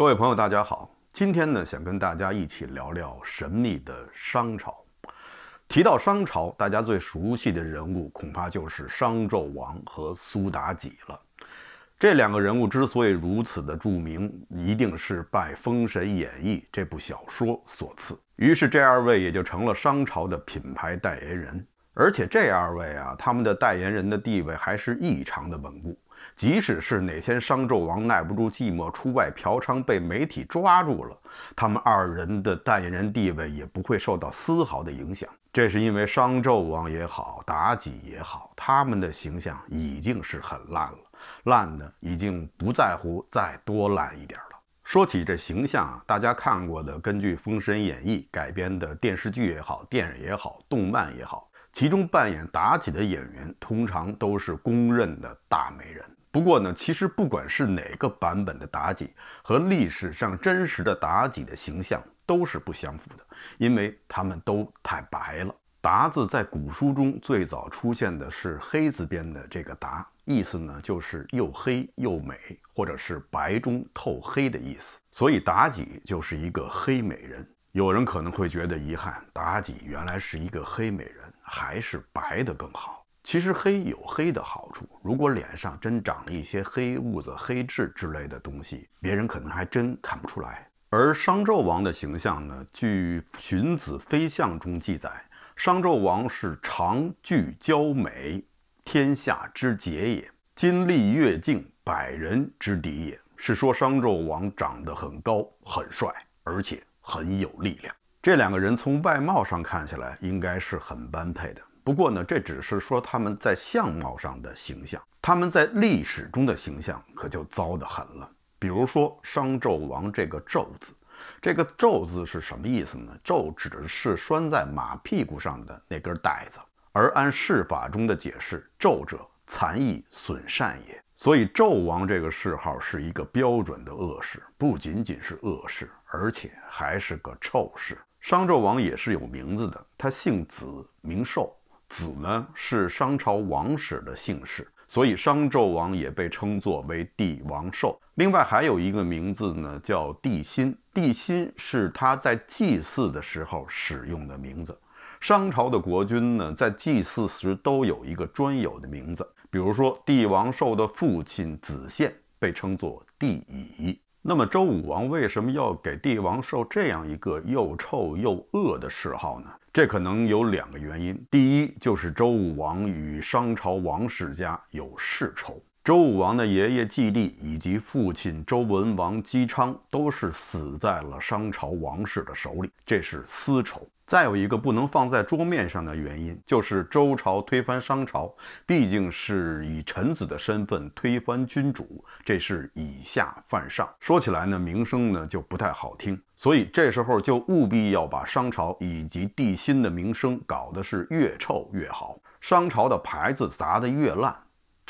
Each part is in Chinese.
各位朋友，大家好。今天呢，想跟大家一起聊聊神秘的商朝。提到商朝，大家最熟悉的人物恐怕就是商纣王和苏妲己了。这两个人物之所以如此的著名，一定是拜《封神演义》这部小说所赐。于是，这二位也就成了商朝的品牌代言人。而且，这二位啊，他们的代言人的地位还是异常的稳固。即使是哪天商纣王耐不住寂寞出外嫖娼被媒体抓住了，他们二人的代言人地位也不会受到丝毫的影响。这是因为商纣王也好，妲己也好，他们的形象已经是很烂了，烂的已经不在乎再多烂一点了。说起这形象，啊，大家看过的根据《封神演义》改编的电视剧也好，电影也好，动漫也好。其中扮演妲己的演员通常都是公认的大美人。不过呢，其实不管是哪个版本的妲己和历史上真实的妲己的形象都是不相符的，因为他们都太白了。妲字在古书中最早出现的是黑字边的这个“妲”，意思呢就是又黑又美，或者是白中透黑的意思。所以，妲己就是一个黑美人。有人可能会觉得遗憾，妲己原来是一个黑美人。还是白的更好。其实黑有黑的好处，如果脸上真长了一些黑痦子、黑痣之类的东西，别人可能还真看不出来。而商纣王的形象呢？据《荀子·非相》中记载，商纣王是长聚焦美，天下之杰也，金立越镜，百人之敌也。是说商纣王长得很高、很帅，而且很有力量。这两个人从外貌上看起来应该是很般配的，不过呢，这只是说他们在相貌上的形象，他们在历史中的形象可就糟得很了。比如说商纣王这个纣字，这个纣字是什么意思呢？纣指的是拴在马屁股上的那根带子，而按释法中的解释，纣者残义损善也，所以纣王这个谥号是一个标准的恶谥，不仅仅是恶谥，而且还是个臭谥。商纣王也是有名字的，他姓子，名寿。子呢是商朝王室的姓氏，所以商纣王也被称作为帝王寿。另外还有一个名字呢，叫帝辛。帝辛是他在祭祀的时候使用的名字。商朝的国君呢，在祭祀时都有一个专有的名字。比如说，帝王寿的父亲子献，被称作帝乙。那么周武王为什么要给帝王受这样一个又臭又恶的谥号呢？这可能有两个原因。第一，就是周武王与商朝王室家有世仇。周武王的爷爷季历以及父亲周文王姬昌都是死在了商朝王室的手里，这是私仇。再有一个不能放在桌面上的原因，就是周朝推翻商朝，毕竟是以臣子的身份推翻君主，这是以下犯上。说起来呢，名声呢就不太好听。所以这时候就务必要把商朝以及帝辛的名声搞得是越臭越好，商朝的牌子砸得越烂。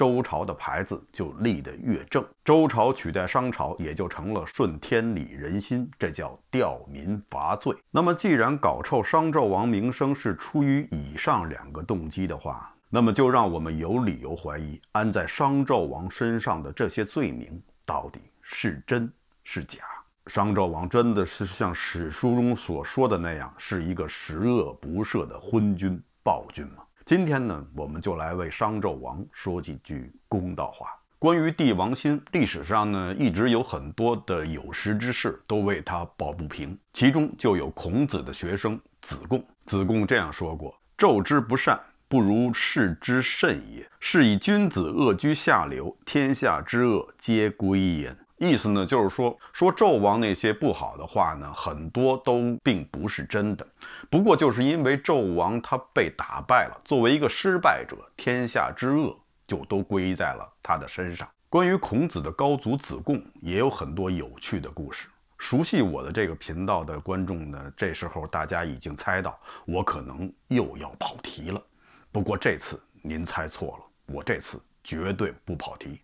周朝的牌子就立得越正，周朝取代商朝也就成了顺天理人心，这叫吊民伐罪。那么，既然搞臭商纣王名声是出于以上两个动机的话，那么就让我们有理由怀疑安在商纣王身上的这些罪名到底是真是假？商纣王真的是像史书中所说的那样，是一个十恶不赦的昏君暴君吗？今天呢，我们就来为商纣王说几句公道话。关于帝王心，历史上呢，一直有很多的有识之士都为他抱不平，其中就有孔子的学生子贡。子贡这样说过：“纣之不善，不如是之甚也。是以君子恶居下流，天下之恶皆归焉。”意思呢，就是说说纣王那些不好的话呢，很多都并不是真的。不过，就是因为纣王他被打败了，作为一个失败者，天下之恶就都归在了他的身上。关于孔子的高祖子贡，也有很多有趣的故事。熟悉我的这个频道的观众呢，这时候大家已经猜到我可能又要跑题了。不过这次您猜错了，我这次。绝对不跑题。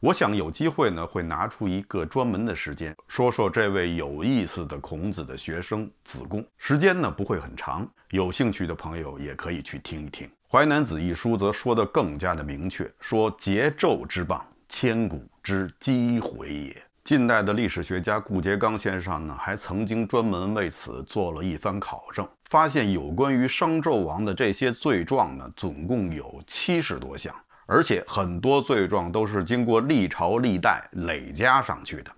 我想有机会呢，会拿出一个专门的时间，说说这位有意思的孔子的学生子贡。时间呢不会很长，有兴趣的朋友也可以去听一听。《淮南子》一书则说得更加的明确，说桀纣之谤，千古之机毁也。近代的历史学家顾颉刚先生呢，还曾经专门为此做了一番考证，发现有关于商纣王的这些罪状呢，总共有七十多项。而且很多罪状都是经过历朝历代累加上去的，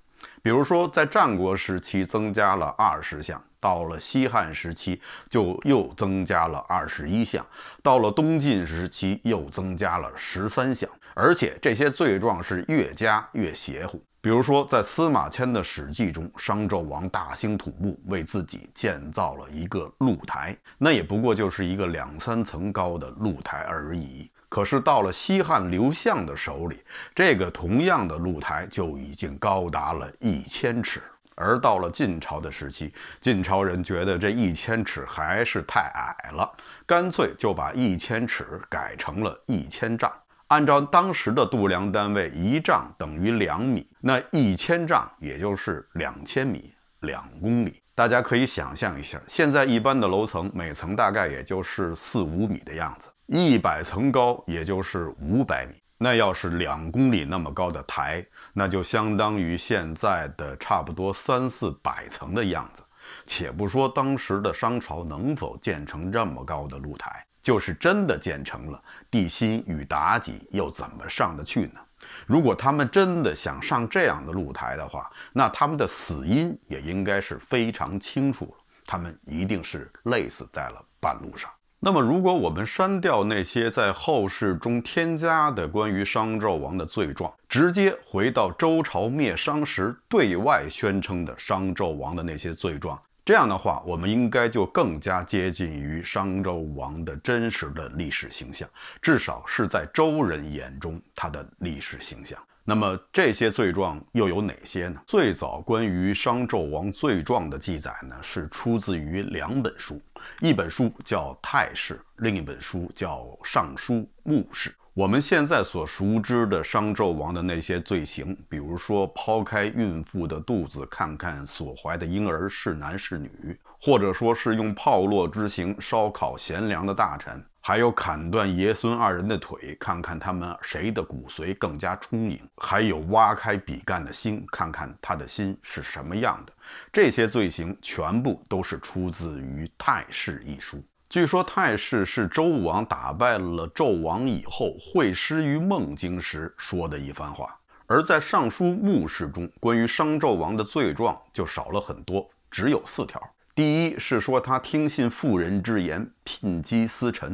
比如说在战国时期增加了二十项，到了西汉时期就又增加了二十一项，到了东晋时期又增加了十三项。而且这些罪状是越加越邪乎。比如说在司马迁的《史记》中，商纣王大兴土木，为自己建造了一个露台，那也不过就是一个两三层高的露台而已。可是到了西汉刘向的手里，这个同样的露台就已经高达了一千尺。而到了晋朝的时期，晋朝人觉得这一千尺还是太矮了，干脆就把一千尺改成了一千丈。按照当时的度量单位，一丈等于两米，那一千丈也就是两千米、两公里。大家可以想象一下，现在一般的楼层每层大概也就是四五米的样子。一百层高，也就是五百米。那要是两公里那么高的台，那就相当于现在的差不多三四百层的样子。且不说当时的商朝能否建成这么高的露台，就是真的建成了，帝辛与妲己又怎么上得去呢？如果他们真的想上这样的露台的话，那他们的死因也应该是非常清楚了。他们一定是累死在了半路上。那么，如果我们删掉那些在后世中添加的关于商纣王的罪状，直接回到周朝灭商时对外宣称的商纣王的那些罪状，这样的话，我们应该就更加接近于商纣王的真实的历史形象，至少是在周人眼中他的历史形象。那么这些罪状又有哪些呢？最早关于商纣王罪状的记载呢，是出自于两本书，一本书叫《泰史》，另一本书叫《尚书牧室。我们现在所熟知的商纣王的那些罪行，比如说抛开孕妇的肚子看看所怀的婴儿是男是女，或者说是用炮烙之刑烧烤贤良的大臣。还有砍断爷孙二人的腿，看看他们谁的骨髓更加充盈；还有挖开比干的心，看看他的心是什么样的。这些罪行全部都是出自于《泰誓》一书。据说《泰誓》是周武王打败了纣王以后，会师于孟津时说的一番话。而在《尚书·墓室中，关于商纣王的罪状就少了很多，只有四条。第一是说他听信妇人之言，聘妻私臣；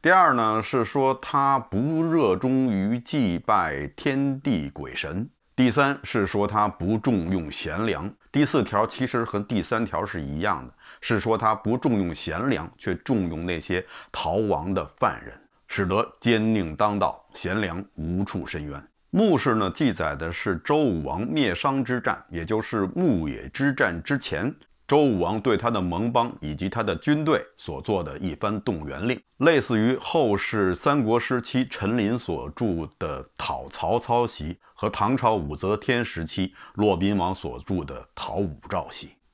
第二呢是说他不热衷于祭拜天地鬼神；第三是说他不重用贤良；第四条其实和第三条是一样的，是说他不重用贤良，却重用那些逃亡的犯人，使得奸佞当道，贤良无处伸冤。墓室呢记载的是周武王灭商之战，也就是牧野之战之前。周武王对他的盟邦以及他的军队所做的一番动员令，类似于后世三国时期陈琳所著的《讨曹操檄》和唐朝武则天时期骆宾王所著的《讨武曌檄》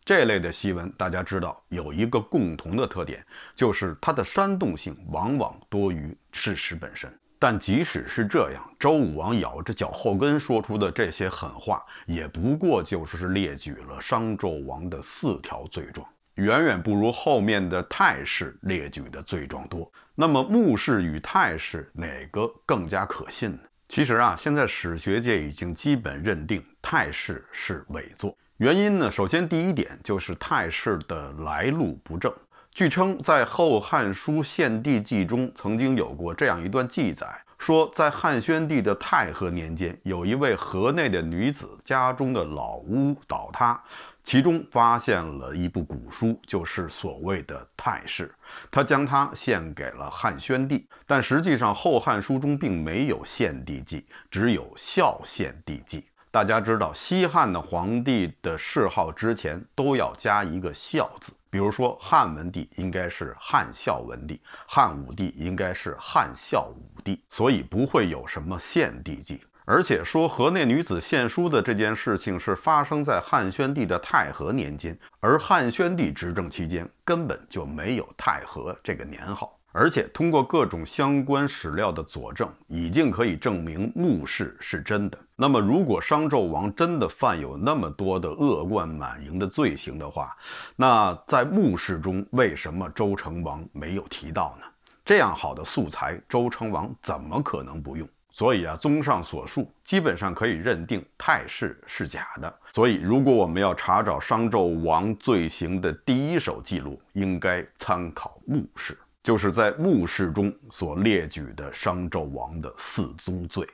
这类的檄文。大家知道，有一个共同的特点，就是它的煽动性往往多于事实本身。但即使是这样，周武王咬着脚后跟说出的这些狠话，也不过就是列举了商纣王的四条罪状，远远不如后面的泰式列举的罪状多。那么，穆氏与泰氏哪个更加可信呢？其实啊，现在史学界已经基本认定泰氏是伪作。原因呢，首先第一点就是泰氏的来路不正。据称，在《后汉书献帝纪》中曾经有过这样一段记载，说在汉宣帝的太和年间，有一位河内的女子家中的老屋倒塌，其中发现了一部古书，就是所谓的《泰式》，她将它献给了汉宣帝。但实际上，《后汉书》中并没有《献帝纪》，只有《孝献帝纪》。大家知道，西汉的皇帝的谥号之前都要加一个“孝”字，比如说汉文帝应该是汉孝文帝，汉武帝应该是汉孝武帝，所以不会有什么献帝记。而且说河内女子献书的这件事情是发生在汉宣帝的太和年间，而汉宣帝执政期间根本就没有太和这个年号。而且通过各种相关史料的佐证，已经可以证明墓室是真的。那么，如果商纣王真的犯有那么多的恶贯满盈的罪行的话，那在墓室中为什么周成王没有提到呢？这样好的素材，周成王怎么可能不用？所以啊，综上所述，基本上可以认定太史是假的。所以，如果我们要查找商纣王罪行的第一手记录，应该参考墓室。就是在墓室中所列举的商纣王的四宗罪，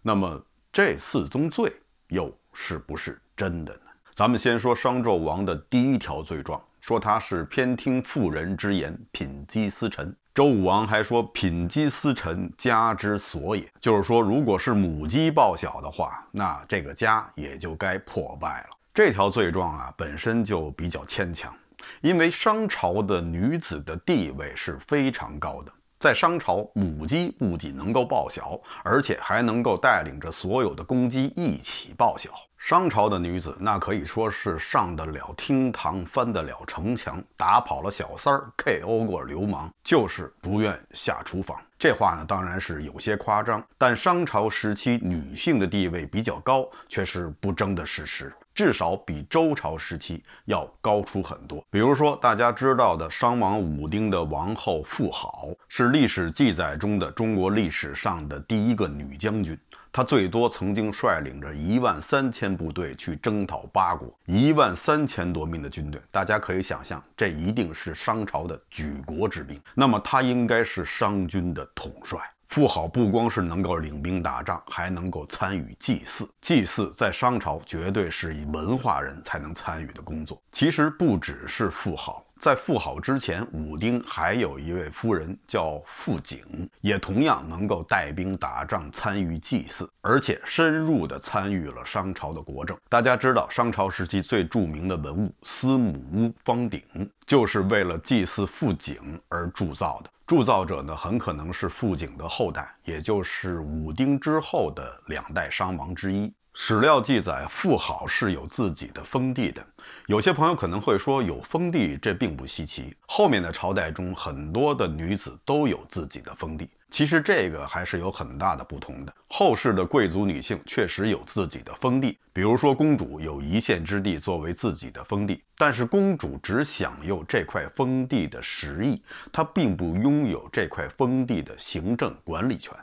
那么这四宗罪又是不是真的呢？咱们先说商纣王的第一条罪状，说他是偏听妇人之言，品鸡私臣。周武王还说品鸡私臣家之所也。”就是说如果是母鸡抱小的话，那这个家也就该破败了。这条罪状啊，本身就比较牵强。因为商朝的女子的地位是非常高的，在商朝，母鸡不仅能够报晓，而且还能够带领着所有的公鸡一起报晓。商朝的女子，那可以说是上得了厅堂，翻得了城墙，打跑了小三儿，KO 过流氓，就是不愿下厨房。这话呢，当然是有些夸张，但商朝时期女性的地位比较高，却是不争的事实，至少比周朝时期要高出很多。比如说，大家知道的商王武丁的王后妇好，是历史记载中的中国历史上的第一个女将军。他最多曾经率领着一万三千部队去征讨八国，一万三千多名的军队，大家可以想象，这一定是商朝的举国之兵。那么他应该是商军的统帅。富豪不光是能够领兵打仗，还能够参与祭祀。祭祀在商朝绝对是以文化人才能参与的工作。其实不只是富豪。在傅好之前，武丁还有一位夫人叫傅景，也同样能够带兵打仗、参与祭祀，而且深入地参与了商朝的国政。大家知道，商朝时期最著名的文物司母戊方鼎，就是为了祭祀傅景而铸造的。铸造者呢，很可能是傅景的后代，也就是武丁之后的两代商王之一。史料记载，富豪是有自己的封地的。有些朋友可能会说，有封地这并不稀奇，后面的朝代中很多的女子都有自己的封地。其实这个还是有很大的不同的。后世的贵族女性确实有自己的封地，比如说公主有一县之地作为自己的封地，但是公主只享有这块封地的实意，她并不拥有这块封地的行政管理权。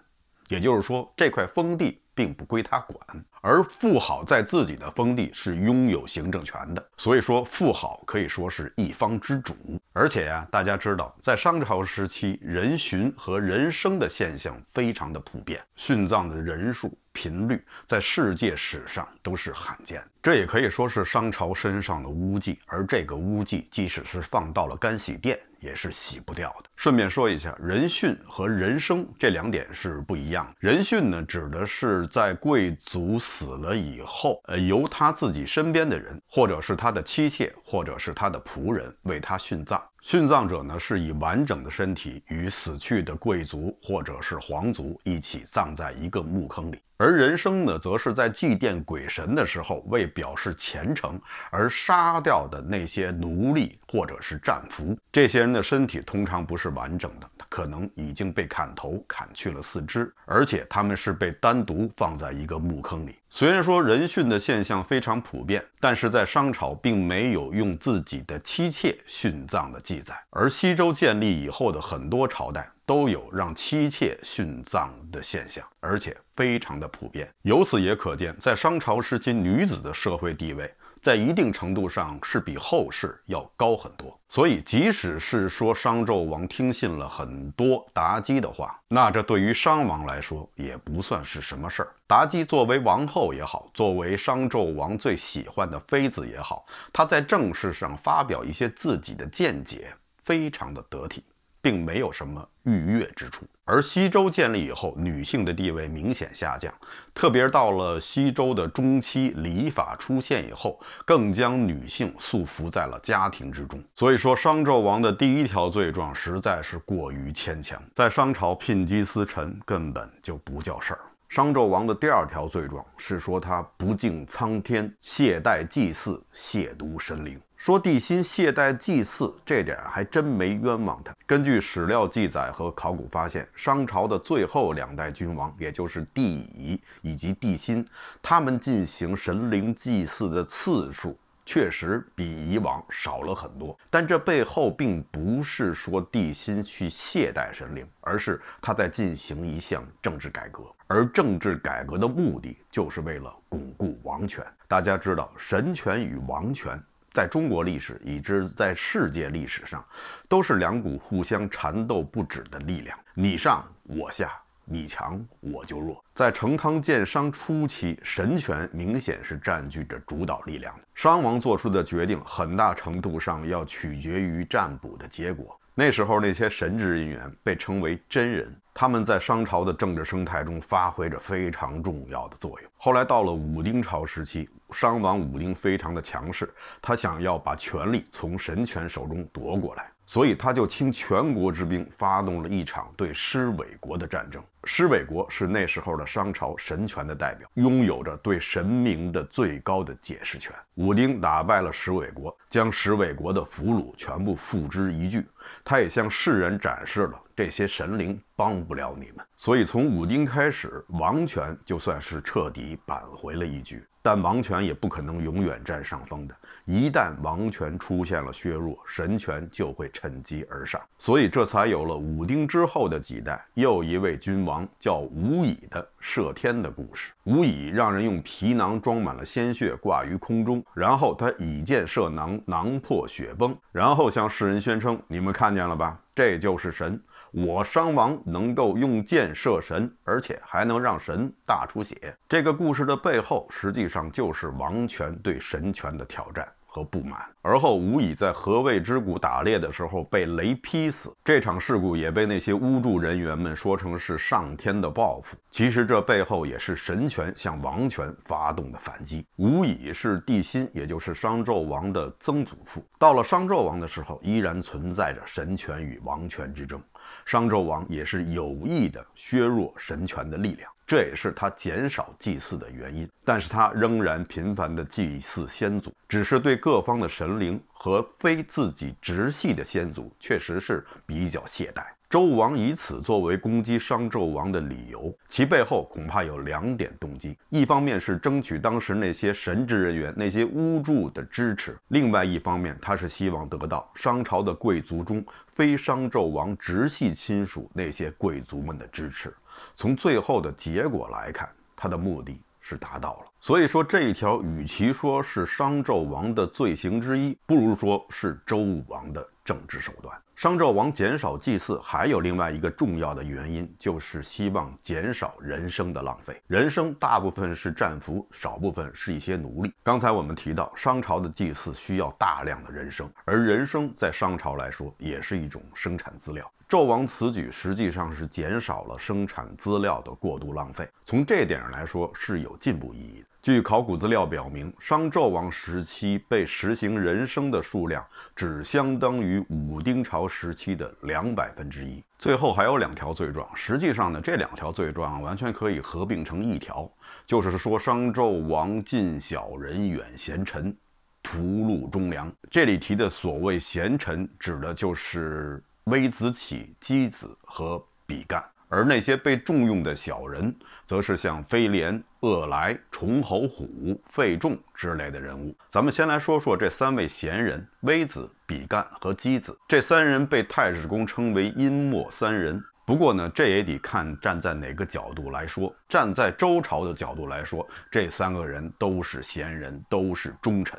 也就是说，这块封地。并不归他管，而富好在自己的封地是拥有行政权的，所以说富好可以说是一方之主。而且啊，大家知道，在商朝时期，人殉和人生的现象非常的普遍，殉葬的人数频率在世界史上都是罕见。这也可以说是商朝身上的污迹，而这个污迹，即使是放到了干洗店。也是洗不掉的。顺便说一下，人殉和人生这两点是不一样的。人殉呢，指的是在贵族死了以后，呃，由他自己身边的人，或者是他的妻妾，或者是他的仆人为他殉葬。殉葬者呢，是以完整的身体与死去的贵族或者是皇族一起葬在一个墓坑里；而人生呢，则是在祭奠鬼神的时候，为表示虔诚而杀掉的那些奴隶或者是战俘。这些人的身体通常不是完整的，可能已经被砍头、砍去了四肢，而且他们是被单独放在一个墓坑里。虽然说人殉的现象非常普遍，但是在商朝并没有用自己的妻妾殉葬的记载，而西周建立以后的很多朝代都有让妻妾殉葬的现象，而且非常的普遍。由此也可见，在商朝时期女子的社会地位。在一定程度上是比后世要高很多，所以即使是说商纣王听信了很多妲己的话，那这对于商王来说也不算是什么事儿。妲己作为王后也好，作为商纣王最喜欢的妃子也好，她在政事上发表一些自己的见解，非常的得体。并没有什么逾越之处，而西周建立以后，女性的地位明显下降，特别到了西周的中期，礼法出现以后，更将女性束缚在了家庭之中。所以说，商纣王的第一条罪状实在是过于牵强，在商朝聘居司臣根本就不叫事儿。商纣王的第二条罪状是说他不敬苍天，懈怠祭祀，亵渎神灵。说帝辛懈怠祭祀，这点还真没冤枉他。根据史料记载和考古发现，商朝的最后两代君王，也就是帝乙以及帝辛，他们进行神灵祭祀的次数。确实比以往少了很多，但这背后并不是说帝辛去懈怠神灵，而是他在进行一项政治改革，而政治改革的目的就是为了巩固王权。大家知道，神权与王权在中国历史以至在世界历史上，都是两股互相缠斗不止的力量，你上我下。你强我就弱。在成汤建商初期，神权明显是占据着主导力量的。商王做出的决定，很大程度上要取决于占卜的结果。那时候，那些神职人员被称为真人，他们在商朝的政治生态中发挥着非常重要的作用。后来到了武丁朝时期，商王武丁非常的强势，他想要把权力从神权手中夺过来。所以，他就倾全国之兵，发动了一场对狮韦国的战争。狮韦国是那时候的商朝神权的代表，拥有着对神明的最高的解释权。武丁打败了石韦国，将石韦国的俘虏全部付之一炬。他也向世人展示了这些神灵帮不了你们。所以，从武丁开始，王权就算是彻底扳回了一局。但王权也不可能永远占上风的。一旦王权出现了削弱，神权就会趁机而上。所以这才有了武丁之后的几代又一位君王叫无乙的射天的故事。无乙让人用皮囊装满了鲜血挂于空中，然后他以箭射囊，囊破血崩，然后向世人宣称：“你们看见了吧？这就是神。”我商王能够用箭射神，而且还能让神大出血。这个故事的背后，实际上就是王权对神权的挑战和不满。而后，吴以在河渭之谷打猎的时候被雷劈死，这场事故也被那些巫祝人员们说成是上天的报复。其实，这背后也是神权向王权发动的反击。吴以是帝辛，也就是商纣王的曾祖父。到了商纣王的时候，依然存在着神权与王权之争。商纣王也是有意的削弱神权的力量，这也是他减少祭祀的原因。但是他仍然频繁的祭祀先祖，只是对各方的神灵和非自己直系的先祖，确实是比较懈怠。周武王以此作为攻击商纣王的理由，其背后恐怕有两点动机：一方面是争取当时那些神职人员、那些巫祝的支持；另外一方面，他是希望得到商朝的贵族中非商纣王直系亲属那些贵族们的支持。从最后的结果来看，他的目的是达到了。所以说，这一条与其说是商纣王的罪行之一，不如说是周武王的政治手段。商纣王减少祭祀，还有另外一个重要的原因，就是希望减少人生的浪费。人生大部分是战俘，少部分是一些奴隶。刚才我们提到，商朝的祭祀需要大量的人生，而人生在商朝来说也是一种生产资料。纣王此举实际上是减少了生产资料的过度浪费，从这点上来说是有进步意义的。据考古资料表明，商纣王时期被实行人生的数量，只相当于武丁朝。时期的两百分之一。最后还有两条罪状，实际上呢，这两条罪状完全可以合并成一条，就是说商纣王近小人，远贤臣，屠戮忠良。这里提的所谓贤臣，指的就是微子启、箕子和比干。而那些被重用的小人，则是像飞廉、恶来、重侯、虎费仲之类的人物。咱们先来说说这三位贤人：微子、比干和箕子。这三人被太史公称为“殷末三人”。不过呢，这也得看站在哪个角度来说。站在周朝的角度来说，这三个人都是贤人，都是忠臣；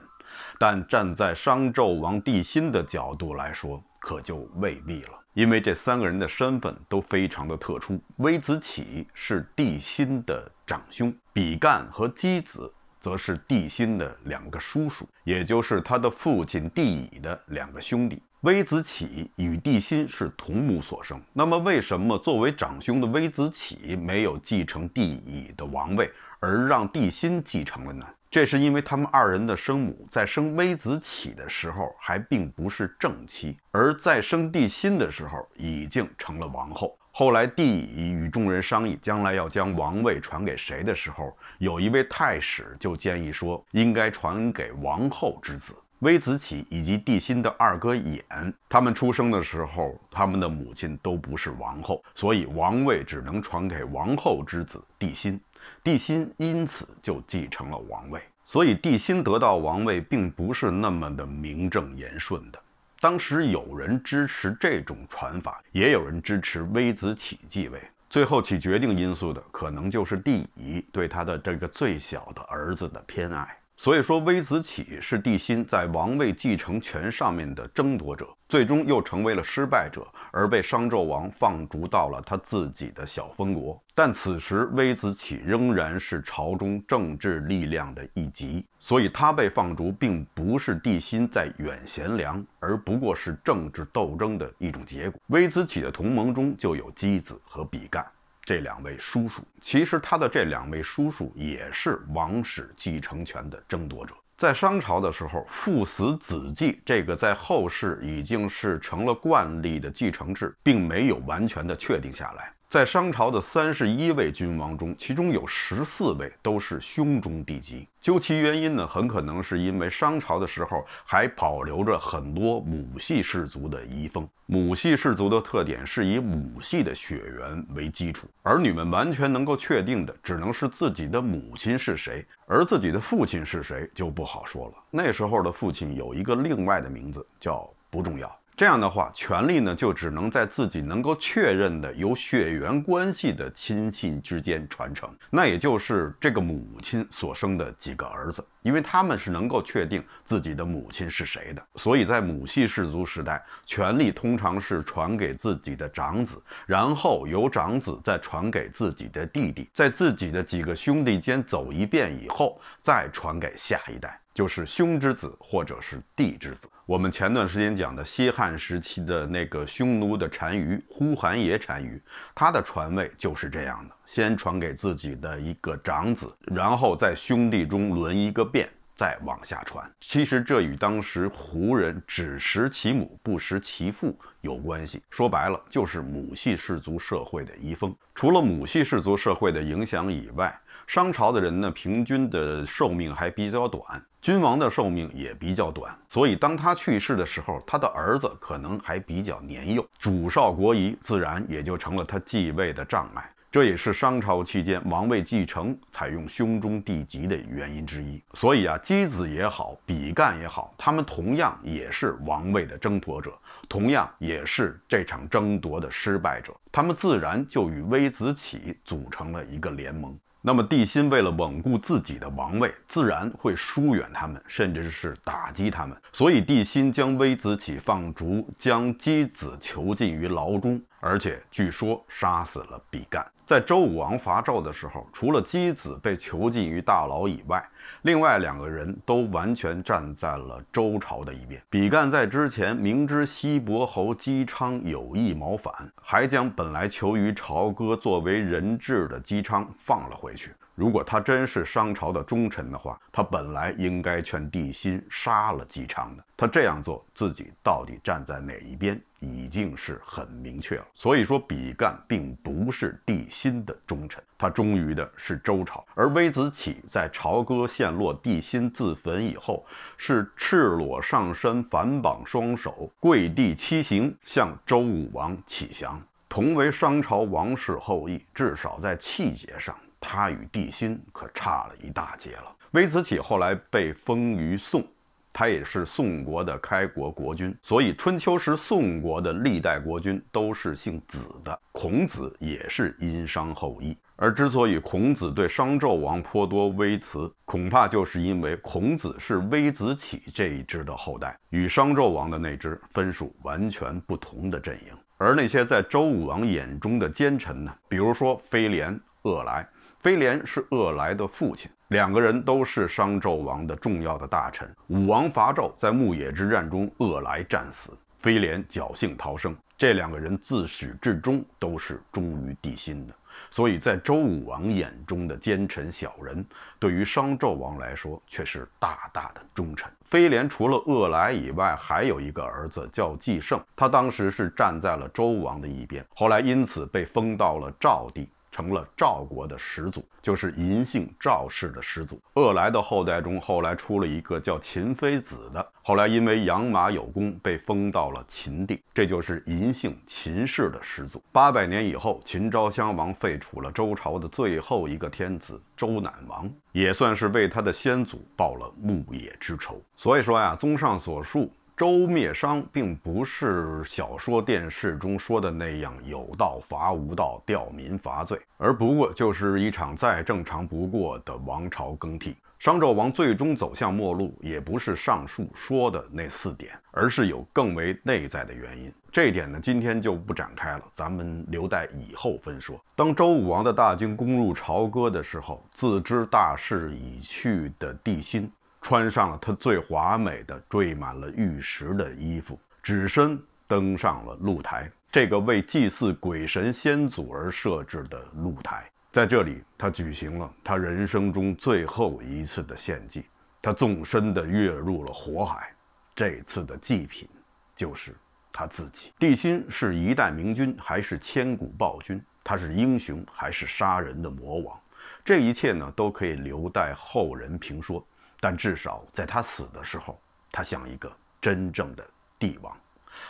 但站在商纣王帝辛的角度来说，可就未必了。因为这三个人的身份都非常的特殊，微子启是帝辛的长兄，比干和箕子则是帝辛的两个叔叔，也就是他的父亲帝乙的两个兄弟。微子启与帝辛是同母所生，那么为什么作为长兄的微子启没有继承帝乙的王位，而让帝辛继承了呢？这是因为他们二人的生母在生微子启的时候还并不是正妻，而在生帝辛的时候已经成了王后。后来帝乙与众人商议将来要将王位传给谁的时候，有一位太史就建议说，应该传给王后之子微子启以及帝辛的二哥衍，他们出生的时候，他们的母亲都不是王后，所以王位只能传给王后之子帝辛。帝辛因此就继承了王位，所以帝辛得到王位并不是那么的名正言顺的。当时有人支持这种传法，也有人支持微子启继位。最后起决定因素的，可能就是帝乙对他的这个最小的儿子的偏爱。所以说，微子启是帝辛在王位继承权上面的争夺者，最终又成为了失败者，而被商纣王放逐到了他自己的小封国。但此时，微子启仍然是朝中政治力量的一极，所以他被放逐，并不是帝辛在远贤良，而不过是政治斗争的一种结果。微子启的同盟中就有箕子和比干。这两位叔叔，其实他的这两位叔叔也是王室继承权的争夺者。在商朝的时候，父死子继这个在后世已经是成了惯例的继承制，并没有完全的确定下来。在商朝的三十一位君王中，其中有十四位都是兄终弟及。究其原因呢，很可能是因为商朝的时候还保留着很多母系氏族的遗风。母系氏族的特点是以母系的血缘为基础，儿女们完全能够确定的，只能是自己的母亲是谁，而自己的父亲是谁就不好说了。那时候的父亲有一个另外的名字，叫不重要。这样的话，权力呢就只能在自己能够确认的有血缘关系的亲信之间传承。那也就是这个母亲所生的几个儿子，因为他们是能够确定自己的母亲是谁的。所以在母系氏族时代，权力通常是传给自己的长子，然后由长子再传给自己的弟弟，在自己的几个兄弟间走一遍以后，再传给下一代。就是兄之子，或者是弟之子。我们前段时间讲的西汉时期的那个匈奴的单于呼韩邪单于，他的传位就是这样的：先传给自己的一个长子，然后在兄弟中轮一个遍，再往下传。其实这与当时胡人只识其母不识其父有关系。说白了，就是母系氏族社会的遗风。除了母系氏族社会的影响以外，商朝的人呢，平均的寿命还比较短，君王的寿命也比较短，所以当他去世的时候，他的儿子可能还比较年幼，主少国疑，自然也就成了他继位的障碍。这也是商朝期间王位继承采用兄终弟及的原因之一。所以啊，姬子也好，比干也好，他们同样也是王位的争夺者，同样也是这场争夺的失败者，他们自然就与微子启组成了一个联盟。那么，帝辛为了稳固自己的王位，自然会疏远他们，甚至是打击他们。所以，帝辛将微子启放逐，将箕子囚禁于牢中，而且据说杀死了比干。在周武王伐纣的时候，除了箕子被囚禁于大牢以外，另外两个人都完全站在了周朝的一边。比干在之前明知西伯侯姬昌有意谋反，还将本来求于朝歌作为人质的姬昌放了回去。如果他真是商朝的忠臣的话，他本来应该劝帝辛杀了姬昌的。他这样做，自己到底站在哪一边，已经是很明确了。所以说，比干并不是帝辛的忠臣，他忠于的是周朝。而微子启在朝歌陷落、帝辛自焚以后，是赤裸上身、反绑双手、跪地七行，向周武王乞降。同为商朝王室后裔，至少在气节上，他与帝辛可差了一大截了。微子启后来被封于宋。他也是宋国的开国国君，所以春秋时宋国的历代国君都是姓子的。孔子也是殷商后裔，而之所以孔子对商纣王颇多微词，恐怕就是因为孔子是微子启这一支的后代，与商纣王的那支分数完全不同的阵营。而那些在周武王眼中的奸臣呢，比如说飞廉、恶来。飞廉是恶来的父亲，两个人都是商纣王的重要的大臣。武王伐纣，在牧野之战中，恶来战死，飞廉侥幸逃生。这两个人自始至终都是忠于帝辛的，所以在周武王眼中的奸臣小人，对于商纣王来说却是大大的忠臣。飞廉除了恶来以外，还有一个儿子叫季胜，他当时是站在了周王的一边，后来因此被封到了赵地。成了赵国的始祖，就是银姓赵氏的始祖。恶来的后代中，后来出了一个叫秦非子的，后来因为养马有功，被封到了秦地，这就是银姓秦氏的始祖。八百年以后，秦昭襄王废除了周朝的最后一个天子周赧王，也算是为他的先祖报了牧野之仇。所以说呀，综上所述。周灭商，并不是小说、电视中说的那样有道伐无道，吊民伐罪，而不过就是一场再正常不过的王朝更替。商纣王最终走向末路，也不是上述说的那四点，而是有更为内在的原因。这一点呢，今天就不展开了，咱们留待以后分说。当周武王的大军攻入朝歌的时候，自知大势已去的帝辛穿上了他最华美的、缀满了玉石的衣服，只身登上了露台。这个为祭祀鬼神先祖而设置的露台，在这里，他举行了他人生中最后一次的献祭。他纵身的跃入了火海，这次的祭品就是他自己。帝辛是一代明君，还是千古暴君？他是英雄，还是杀人的魔王？这一切呢，都可以留待后人评说。但至少在他死的时候，他像一个真正的帝王。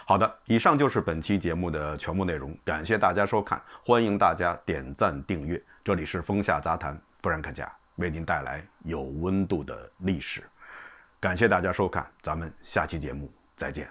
好的，以上就是本期节目的全部内容，感谢大家收看，欢迎大家点赞订阅。这里是风下杂谈弗兰克家为您带来有温度的历史，感谢大家收看，咱们下期节目再见。